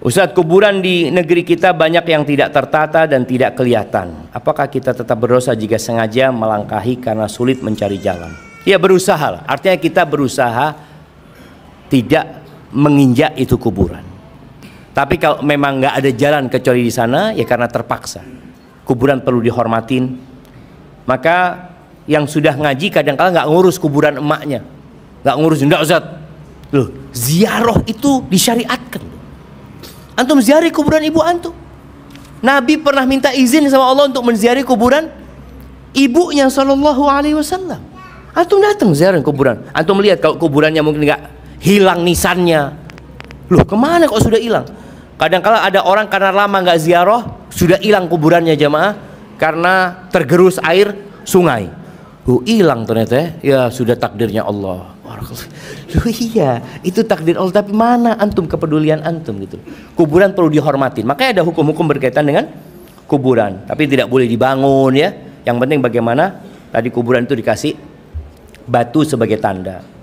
Ustadz kuburan di negeri kita banyak yang tidak tertata dan tidak kelihatan. Apakah kita tetap berdosa jika sengaja melangkahi karena sulit mencari jalan? Ya berusaha lah. Artinya kita berusaha tidak menginjak itu kuburan. Tapi kalau memang nggak ada jalan kecuali di sana, ya karena terpaksa. Kuburan perlu dihormatin. Maka yang sudah ngaji kadang-kala nggak ngurus kuburan emaknya, nggak ngurus enggak Ustaz. Loh, ziaroh itu disyariatkan. Antum ziarah kuburan ibu antum. Nabi pernah minta izin sama Allah untuk menziarahi kuburan ibunya sallallahu alaihi wasallam. Antum datang ziarah kuburan. Antum melihat kalau kuburannya mungkin nggak hilang nisannya. Loh, kemana kok sudah hilang? Kadang-kala ada orang karena lama nggak ziarah sudah hilang kuburannya jemaah karena tergerus air sungai. Oh, hilang ternyata ya, ya. sudah takdirnya Allah. Barakallahu Loh iya, itu takdir Allah tapi mana antum kepedulian antum gitu. Kuburan perlu dihormatin. Makanya ada hukum-hukum berkaitan dengan kuburan, tapi tidak boleh dibangun ya. Yang penting bagaimana tadi kuburan itu dikasih batu sebagai tanda.